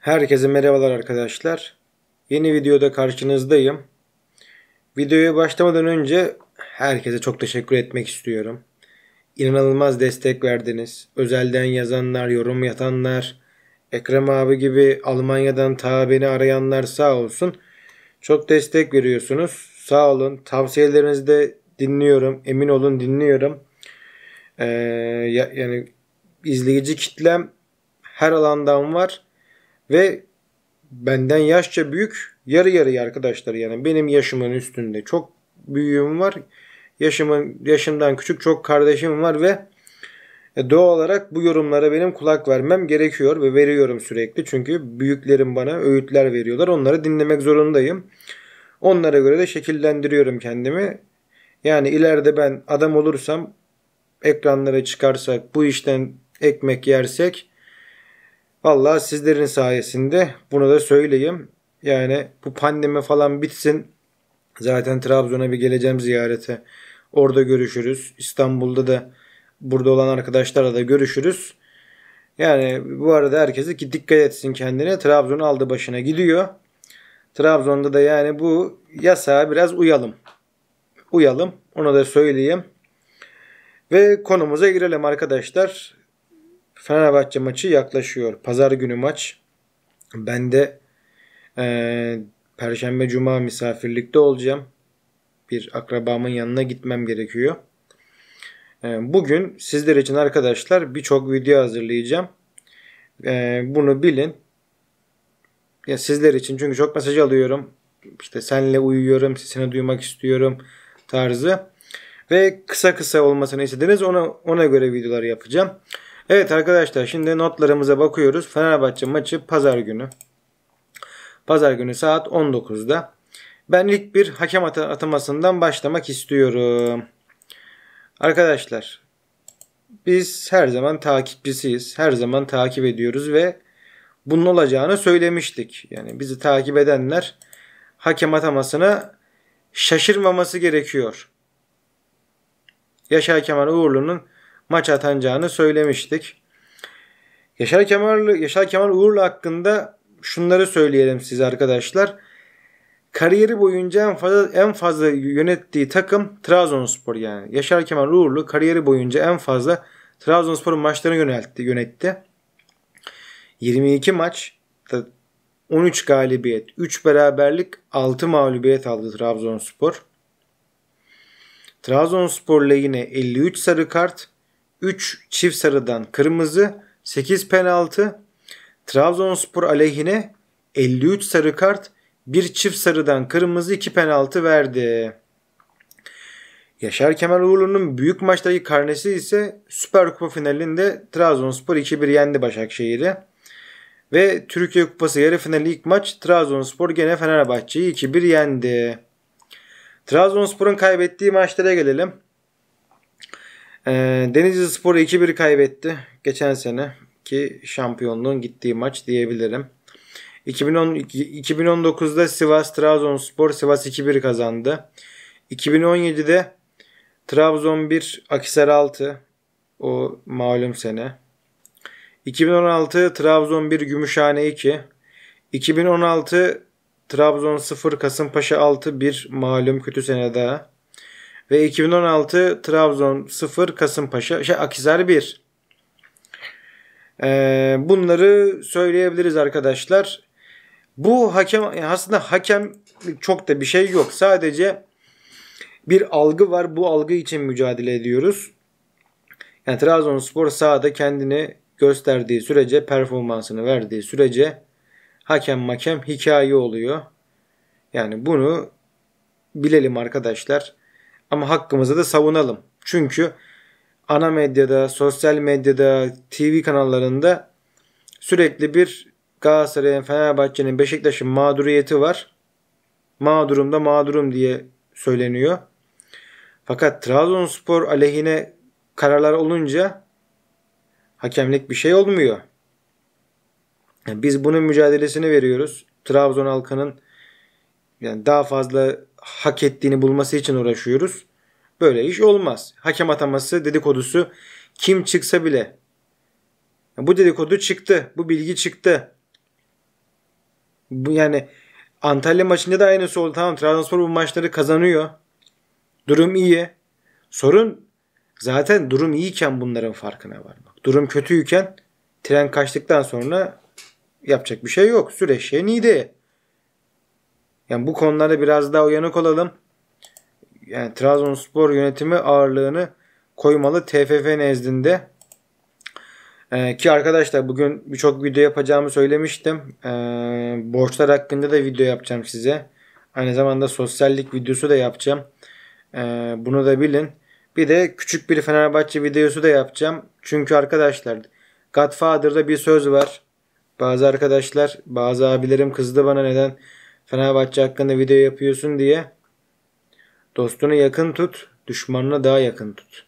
Herkese merhabalar arkadaşlar. Yeni videoda karşınızdayım. Videoya başlamadan önce herkese çok teşekkür etmek istiyorum. İnanılmaz destek verdiniz. Özelden yazanlar, yorum yatanlar, Ekrem abi gibi Almanya'dan ta beni arayanlar sağ olsun. Çok destek veriyorsunuz. Sağ olun. Tavsiyelerinizi de dinliyorum. Emin olun dinliyorum. Ee, yani izleyici kitlem her alandan var ve benden yaşça büyük yarı yarıya arkadaşlar yani benim yaşımın üstünde çok büyüğüm var. Yaşımın yaşımdan küçük çok kardeşim var ve e, doğal olarak bu yorumlara benim kulak vermem gerekiyor ve veriyorum sürekli. Çünkü büyüklerim bana öğütler veriyorlar. Onları dinlemek zorundayım. Onlara göre de şekillendiriyorum kendimi. Yani ileride ben adam olursam ekranlara çıkarsak bu işten ekmek yersek Valla sizlerin sayesinde bunu da söyleyeyim. Yani bu pandemi falan bitsin. Zaten Trabzon'a bir geleceğim ziyarete. Orada görüşürüz. İstanbul'da da burada olan arkadaşlarla da görüşürüz. Yani bu arada herkese ki dikkat etsin kendine. Trabzon aldı başına gidiyor. Trabzon'da da yani bu yasağa biraz uyalım. Uyalım. Onu da söyleyeyim. Ve konumuza girelim arkadaşlar. Fenerbahçe maçı yaklaşıyor. Pazar günü maç. Ben de e, Perşembe Cuma misafirlikte olacağım. Bir akrabamın yanına gitmem gerekiyor. E, bugün sizler için arkadaşlar birçok video hazırlayacağım. E, bunu bilin. Ya sizler için çünkü çok mesaj alıyorum. İşte senle uyuyorum, sesini duymak istiyorum tarzı. Ve kısa kısa olmasını istediniz. Ona, ona göre videolar yapacağım. Evet arkadaşlar şimdi notlarımıza bakıyoruz. Fenerbahçe maçı pazar günü. Pazar günü saat 19'da. Ben ilk bir hakem atamasından başlamak istiyorum. Arkadaşlar biz her zaman takipçisiyiz. Her zaman takip ediyoruz ve bunun olacağını söylemiştik. Yani bizi takip edenler hakem atamasına şaşırmaması gerekiyor. Yaşar Kemal Uğurlu'nun maç atanacağını söylemiştik. Yaşar Kemal, Yaşar Kemal Uğurlu hakkında şunları söyleyelim size arkadaşlar. Kariyeri boyunca en fazla, en fazla yönettiği takım Trabzonspor yani. Yaşar Kemal Uğurlu kariyeri boyunca en fazla Trabzonspor'un maçlarını yöneltti, yönetti. 22 maç 13 galibiyet, 3 beraberlik, 6 mağlubiyet aldı Trabzonspor. Trabzonspor lehine 53 sarı kart, 3 çift sarıdan kırmızı, 8 penaltı. Trabzonspor aleyhine 53 sarı kart, 1 çift sarıdan kırmızı, 2 penaltı verdi. Yaşar Kemal Uğurlu'nun büyük maçtaki karnesi ise Süper Kupa finalinde Trabzonspor 2-1 yendi Başakşehir'i. Ve Türkiye Kupası yarı finali ilk maç Trabzonspor gene Fenerbahçe'yi 2-1 yendi. Trabzonspor'un kaybettiği maçlara gelelim. E, ee, Denizli Spor 2-1 kaybetti. Geçen sene ki şampiyonluğun gittiği maç diyebilirim. 2010, 2019'da Sivas Trabzonspor Sivas 2-1 kazandı. 2017'de Trabzon 1 Akisar 6 o malum sene. 2016 Trabzon 1 Gümüşhane 2. 2016 Trabzon 0 Kasımpaşa 6 bir malum kötü sene daha. Ve 2016 Trabzon 0, Kasımpaşa, şey Akizer 1. Ee, bunları söyleyebiliriz arkadaşlar. Bu hakem aslında hakem çok da bir şey yok. Sadece bir algı var. Bu algı için mücadele ediyoruz. Yani Trabzonspor sahada kendini gösterdiği sürece, performansını verdiği sürece hakem makem hikaye oluyor. Yani bunu bilelim arkadaşlar. Ama hakkımızı da savunalım. Çünkü ana medyada, sosyal medyada, TV kanallarında sürekli bir Galatasaray'ın, Fenerbahçe'nin, Beşiktaş'ın mağduriyeti var. Mağdurum da mağdurum diye söyleniyor. Fakat Trabzonspor aleyhine kararlar olunca hakemlik bir şey olmuyor. Yani biz bunun mücadelesini veriyoruz. Trabzon halkının yani daha fazla hak ettiğini bulması için uğraşıyoruz. Böyle iş olmaz. Hakem ataması dedikodusu kim çıksa bile bu dedikodu çıktı. Bu bilgi çıktı. Bu yani Antalya maçında da aynısı oldu. Tamam Trabzonspor bu maçları kazanıyor. Durum iyi. Sorun zaten durum iyiyken bunların farkına varmak. Durum kötüyken tren kaçtıktan sonra yapacak bir şey yok. Süreç yeniydi. Yani bu konularda biraz daha uyanık olalım. Yani Trabzonspor yönetimi ağırlığını koymalı TFF nezdinde. Ee, ki arkadaşlar bugün birçok video yapacağımı söylemiştim. Ee, borçlar hakkında da video yapacağım size. Aynı zamanda sosyallik videosu da yapacağım. Ee, bunu da bilin. Bir de küçük bir Fenerbahçe videosu da yapacağım. Çünkü arkadaşlar Godfather'da bir söz var. Bazı arkadaşlar, bazı abilerim kızdı bana neden Fenerbahçe hakkında video yapıyorsun diye dostunu yakın tut, düşmanını daha yakın tut.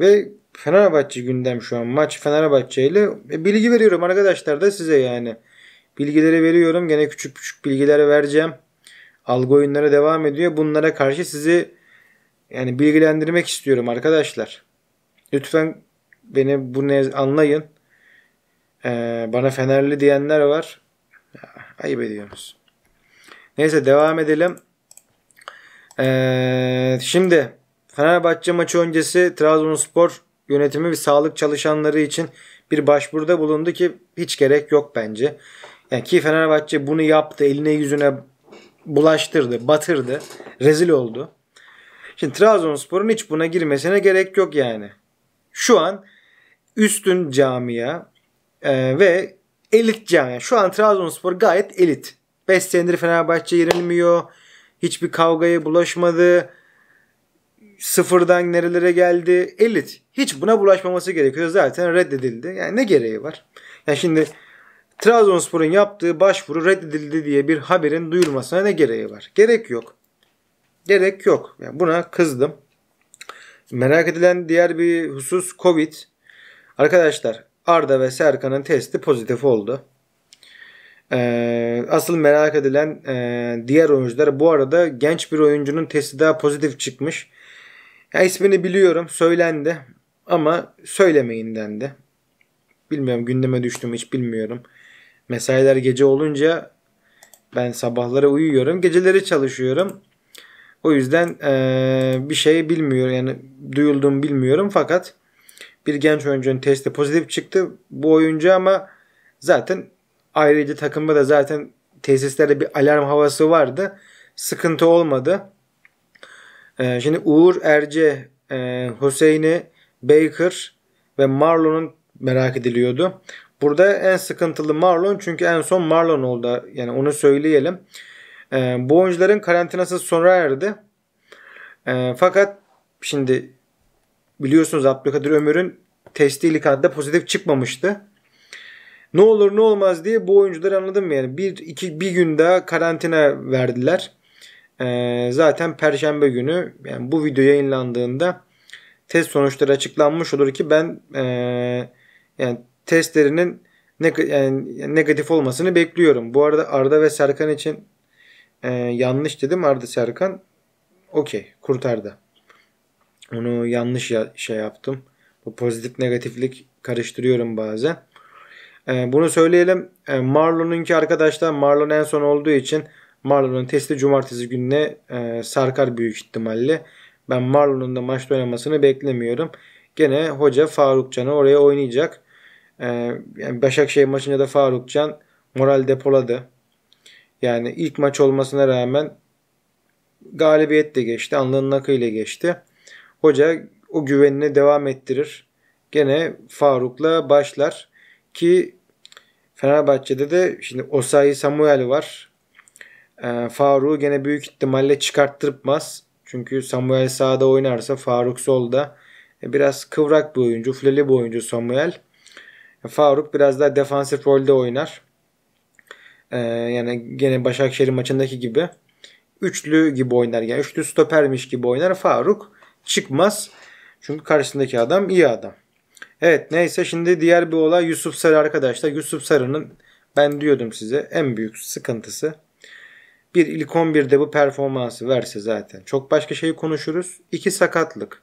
Ve Fenerbahçe gündem şu an. Maç Fenerbahçe ile e, bilgi veriyorum arkadaşlar da size yani. Bilgileri veriyorum. Gene küçük küçük bilgileri vereceğim. Algı oyunları devam ediyor. Bunlara karşı sizi yani bilgilendirmek istiyorum arkadaşlar. Lütfen beni bu ne anlayın. Ee, bana Fenerli diyenler var. ayıp ediyorsunuz. Neyse devam edelim. Ee, şimdi Fenerbahçe maçı öncesi Trabzonspor yönetimi ve sağlık çalışanları için bir başvuruda bulundu ki hiç gerek yok bence. Yani ki Fenerbahçe bunu yaptı, eline yüzüne bulaştırdı, batırdı, rezil oldu. Şimdi Trabzonspor'un hiç buna girmesine gerek yok yani. Şu an üstün camia e, ve elit camia. Şu an Trabzonspor gayet elit. 5 senedir Fenerbahçe yenilmiyor. Hiçbir kavgaya bulaşmadı. Sıfırdan nerelere geldi. Elit. Hiç buna bulaşmaması gerekiyor. Zaten reddedildi. Yani ne gereği var? Yani şimdi Trabzonspor'un yaptığı başvuru reddedildi diye bir haberin duyulmasına ne gereği var? Gerek yok. Gerek yok. Yani buna kızdım. Merak edilen diğer bir husus Covid. Arkadaşlar Arda ve Serkan'ın testi pozitif oldu. Ee, asıl merak edilen e, diğer oyuncular bu arada genç bir oyuncunun testi daha pozitif çıkmış. Ya ismini biliyorum söylendi ama söylemeyin dendi. Bilmiyorum gündeme düştüm hiç bilmiyorum. Mesailer gece olunca ben sabahları uyuyorum. Geceleri çalışıyorum. O yüzden e, bir şey bilmiyorum yani duyulduğumu bilmiyorum fakat bir genç oyuncunun testi pozitif çıktı. Bu oyuncu ama zaten Ayrıca takımda da zaten tesislerde bir alarm havası vardı. Sıkıntı olmadı. Ee, şimdi Uğur Erce, e, Hüseyin'i, Baker ve Marlon'un merak ediliyordu. Burada en sıkıntılı Marlon çünkü en son Marlon oldu. Yani onu söyleyelim. Ee, bu oyuncuların karantinası sona erdi. Ee, fakat şimdi biliyorsunuz Abdülkadir Ömür'ün testi ilk pozitif çıkmamıştı. Ne olur ne olmaz diye bu oyuncuları anladım yani. Bir, iki, bir gün daha karantina verdiler. Ee, zaten perşembe günü yani bu video yayınlandığında test sonuçları açıklanmış olur ki ben e, yani testlerinin ne, yani negatif olmasını bekliyorum. Bu arada Arda ve Serkan için e, yanlış dedim. Arda Serkan okey kurtardı. Onu yanlış ya, şey yaptım. Bu pozitif negatiflik karıştırıyorum bazen. Ee, bunu söyleyelim. E, Marlon'unki arkadaşlar Marlon en son olduğu için Marlon'un testi cumartesi gününe e, sarkar büyük ihtimalle. Ben Marlon'un da maçta oynamasını beklemiyorum. Gene hoca Farukcan'ı oraya oynayacak. Ee, yani Başakşehir maçında da Farukcan moral depoladı. Yani ilk maç olmasına rağmen galibiyet de geçti. Alnının akıyla geçti. Hoca o güvenini devam ettirir. Gene Faruk'la başlar ki Fenerbahçe'de de şimdi Osayi Samuel var. E, Faruk'u gene büyük ihtimalle çıkarttırmaz. Çünkü Samuel sağda oynarsa Faruk solda. E, biraz kıvrak bir oyuncu, fleli bir oyuncu Samuel. E, Faruk biraz daha defansif rolde oynar. E, yani gene Başakşehir maçındaki gibi. Üçlü gibi oynar. Yani üçlü stopermiş gibi oynar. Faruk çıkmaz. Çünkü karşısındaki adam iyi adam. Evet neyse şimdi diğer bir olay Yusuf Sarı arkadaşlar. Yusuf Sarı'nın ben diyordum size en büyük sıkıntısı bir ilk 11'de bu performansı verse zaten çok başka şeyi konuşuruz. İki sakatlık.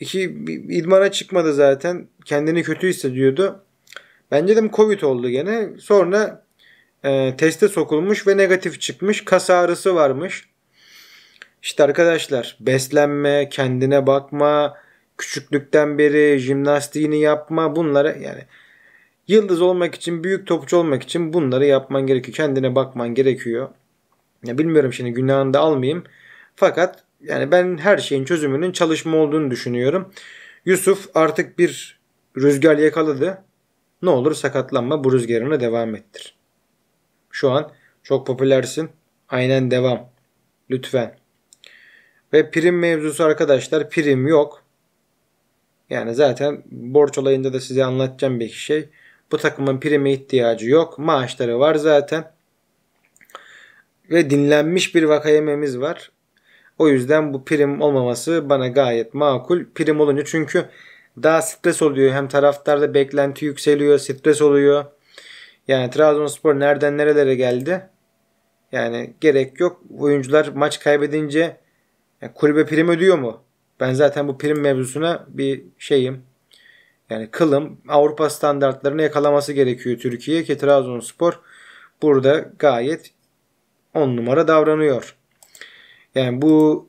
İki idmana çıkmadı zaten. Kendini kötü hissediyordu. Bence de mi Covid oldu gene. Sonra e, teste sokulmuş ve negatif çıkmış. Kas ağrısı varmış. İşte arkadaşlar beslenme, kendine bakma, küçüklükten beri jimnastiğini yapma bunlara yani yıldız olmak için büyük topçu olmak için bunları yapman gerekiyor. Kendine bakman gerekiyor. Ya bilmiyorum şimdi günahını da almayayım. Fakat yani ben her şeyin çözümünün çalışma olduğunu düşünüyorum. Yusuf artık bir rüzgar yakaladı. Ne olur sakatlanma bu rüzgarını devam ettir. Şu an çok popülersin. Aynen devam. Lütfen. Ve prim mevzusu arkadaşlar prim yok. Yani zaten borç olayında da size anlatacağım bir şey. Bu takımın prime ihtiyacı yok. Maaşları var zaten. Ve dinlenmiş bir vakayememiz var. O yüzden bu prim olmaması bana gayet makul. Prim olunca çünkü daha stres oluyor. Hem taraftarda beklenti yükseliyor, stres oluyor. Yani Trabzonspor nereden nerelere geldi? Yani gerek yok. Oyuncular maç kaybedince yani kulübe prim ödüyor mu? Ben zaten bu prim mevzusuna bir şeyim. Yani kılım Avrupa standartlarını yakalaması gerekiyor Türkiye ki Trabzonspor burada gayet on numara davranıyor. Yani bu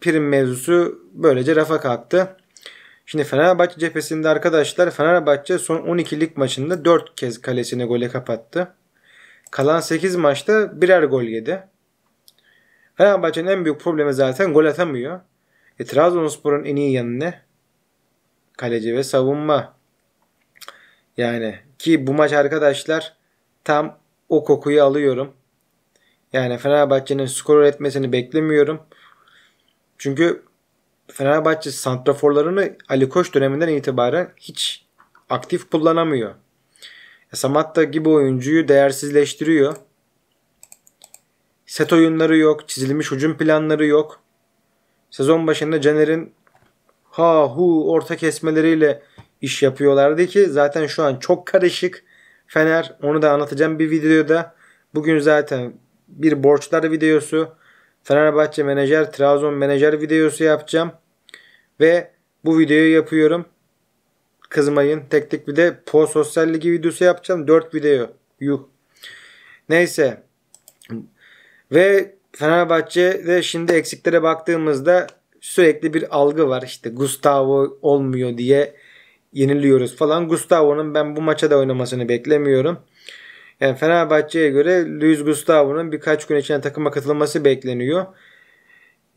prim mevzusu böylece rafa kalktı. Şimdi Fenerbahçe cephesinde arkadaşlar Fenerbahçe son 12 lig maçında 4 kez kalesini gole kapattı. Kalan 8 maçta birer gol yedi. Fenerbahçe'nin en büyük problemi zaten gol atamıyor. E, Trabzonspor'un en iyi yanı ne? Kaleci ve savunma. Yani ki bu maç arkadaşlar tam o kokuyu alıyorum. Yani Fenerbahçe'nin skor üretmesini beklemiyorum. Çünkü Fenerbahçe santraforlarını Ali Koç döneminden itibaren hiç aktif kullanamıyor. E, Samatta gibi oyuncuyu değersizleştiriyor. Set oyunları yok, çizilmiş hücum planları yok. Sezon başında Caner'in ha hu orta kesmeleriyle iş yapıyorlardı ki zaten şu an çok karışık Fener. Onu da anlatacağım bir videoda. Bugün zaten bir borçlar videosu, Fenerbahçe menajer, Trabzon menajer videosu yapacağım. Ve bu videoyu yapıyorum. Kızmayın. Tek tek bir de Po Sosyal Ligi videosu yapacağım. 4 video. Yuh. Neyse. Ve Fenerbahçe ve şimdi eksiklere baktığımızda sürekli bir algı var. İşte Gustavo olmuyor diye yeniliyoruz falan. Gustavo'nun ben bu maça da oynamasını beklemiyorum. Yani Fenerbahçe'ye göre Luis Gustavo'nun birkaç gün içinde takıma katılması bekleniyor.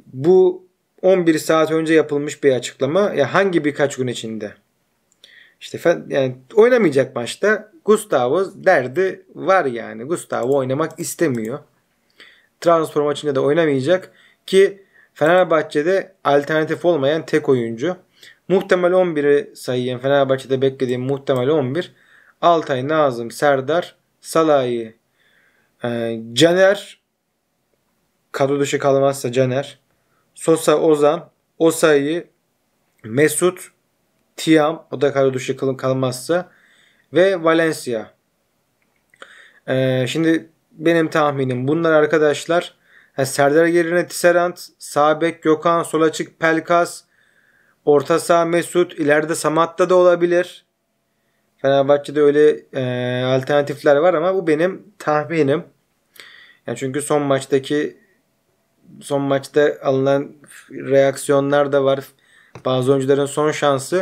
Bu 11 saat önce yapılmış bir açıklama. Ya yani hangi birkaç gün içinde? İşte yani oynamayacak maçta Gustavo derdi var yani. Gustavo oynamak istemiyor. Trabzonspor maçında da oynamayacak ki Fenerbahçe'de alternatif olmayan tek oyuncu. Muhtemel 11'i sayayım. Fenerbahçe'de beklediğim muhtemel 11. Altay, Nazım, Serdar, Salahi, e, Caner, kadro dışı kalmazsa Caner, Sosa, Ozan, Osayi, Mesut, Tiam, o da kadro dışı kalmazsa ve Valencia. E, şimdi benim tahminim bunlar arkadaşlar. Yani Serdar yerine Tisserand, Sabek, Gökhan, Solaçık, Pelkas, orta saha Mesut, ileride Samat'ta da olabilir. Fenerbahçe'de öyle e, alternatifler var ama bu benim tahminim. Yani çünkü son maçtaki son maçta alınan reaksiyonlar da var. Bazı oyuncuların son şansı.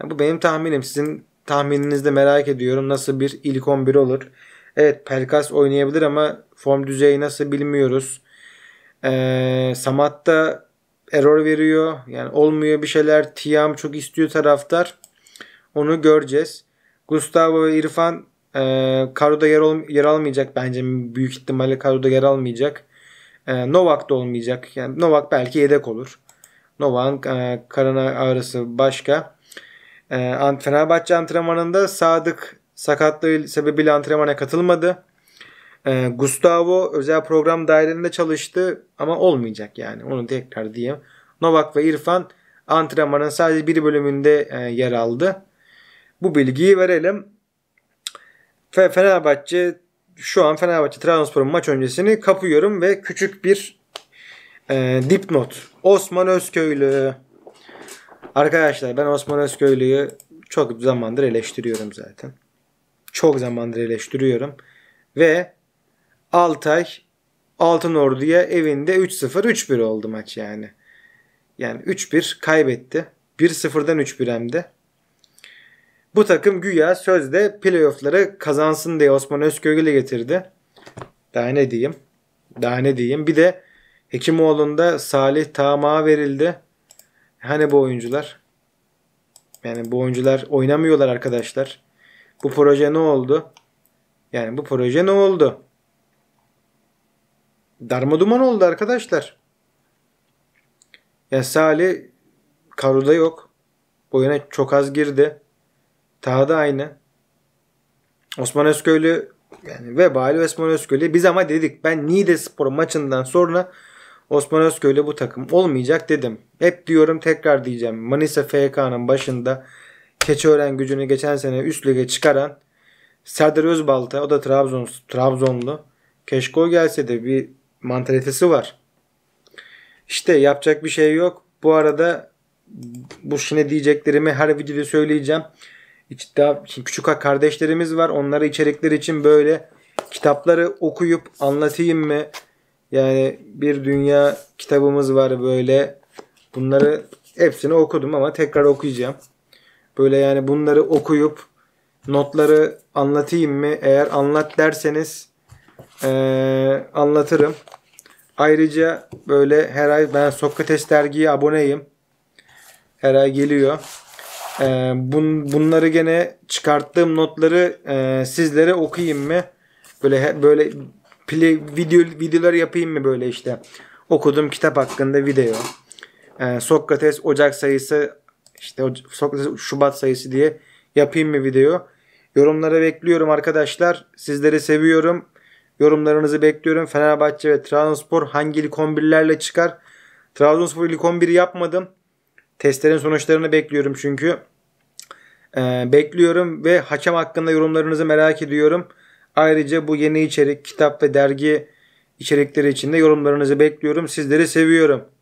Yani bu benim tahminim. Sizin tahmininizde merak ediyorum. Nasıl bir ilk 11 olur? Evet Pelkas oynayabilir ama form düzeyi nasıl bilmiyoruz. Ee, Samat da error veriyor. Yani olmuyor bir şeyler. Tiam çok istiyor taraftar. Onu göreceğiz. Gustavo ve İrfan e, kadroda yer, ol, yer almayacak bence. Büyük ihtimalle Karuda yer almayacak. E, Novak da olmayacak. Yani Novak belki yedek olur. Novak'ın e, karın ağrısı başka. E, Fenerbahçe antrenmanında Sadık sakatlığı sebebiyle antrenmana katılmadı. Ee, Gustavo özel program dairesinde çalıştı ama olmayacak yani onu tekrar diyeyim. Novak ve İrfan antrenmanın sadece bir bölümünde e, yer aldı. Bu bilgiyi verelim. Fenerbahçe şu an Fenerbahçe Trabzonspor'un maç öncesini kapıyorum ve küçük bir e, dipnot. Osman Özköylü. Arkadaşlar ben Osman Özköylü'yü çok zamandır eleştiriyorum zaten çok zamandır eleştiriyorum. Ve Altay Altın Ordu'ya evinde 3-0 3-1 oldu maç yani. Yani 3-1 kaybetti. 1-0'dan 3-1 hem de. Bu takım güya sözde playoff'ları kazansın diye Osman Özkögül'e getirdi. Daha ne diyeyim? Daha ne diyeyim? Bir de Hekimoğlu'nda Salih Tama verildi. Hani bu oyuncular? Yani bu oyuncular oynamıyorlar arkadaşlar. Bu proje ne oldu? Yani bu proje ne oldu? Darma duman oldu arkadaşlar. Ya Salih karuda yok. Boyuna çok az girdi. Taha da aynı. Osman Özköylü yani vebali Osman Özköylü. Biz ama dedik ben Niğde Spor maçından sonra Osman Özköylü bu takım olmayacak dedim. Hep diyorum tekrar diyeceğim. Manisa FK'nın başında Keçiören gücünü geçen sene üst lige çıkaran Serdar Özbalta o da Trabzon, Trabzonlu. Keşke o gelse de bir mantalitesi var. İşte yapacak bir şey yok. Bu arada bu şimdi diyeceklerimi her videoda söyleyeceğim. İşte küçük kardeşlerimiz var. Onlara içerikler için böyle kitapları okuyup anlatayım mı? Yani bir dünya kitabımız var böyle. Bunları hepsini okudum ama tekrar okuyacağım. Böyle yani bunları okuyup notları anlatayım mı? Eğer anlat derseniz ee, anlatırım. Ayrıca böyle her ay ben Sokrates dergiye aboneyim. Her ay geliyor. Ee, bun, bunları gene çıkarttığım notları e, sizlere okuyayım mı? Böyle böyle play, video videolar yapayım mı böyle işte? Okuduğum kitap hakkında video. Ee, Sokrates Ocak sayısı işte o Sokrates Şubat sayısı diye yapayım mı video. Yorumlara bekliyorum arkadaşlar. Sizleri seviyorum. Yorumlarınızı bekliyorum. Fenerbahçe ve Trabzonspor hangi ilk 11'lerle çıkar? Trabzonspor ilk 11'i yapmadım. Testlerin sonuçlarını bekliyorum çünkü. Ee, bekliyorum ve hakem hakkında yorumlarınızı merak ediyorum. Ayrıca bu yeni içerik, kitap ve dergi içerikleri için de yorumlarınızı bekliyorum. Sizleri seviyorum.